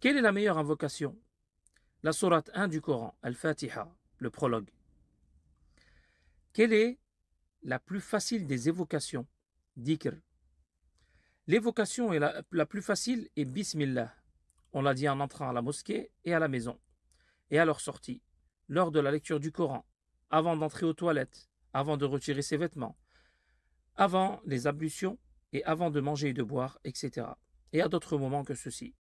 Quelle est la meilleure invocation La sourate 1 du Coran, Al-Fatiha, le prologue. Quelle est la plus facile des évocations Dikr. L'évocation est la, la, plus facile est Bismillah. On l'a dit en entrant à la mosquée et à la maison, et à leur sortie, lors de la lecture du Coran, avant d'entrer aux toilettes, avant de retirer ses vêtements, avant les ablutions et avant de manger et de boire, etc. Et à d'autres moments que ceci.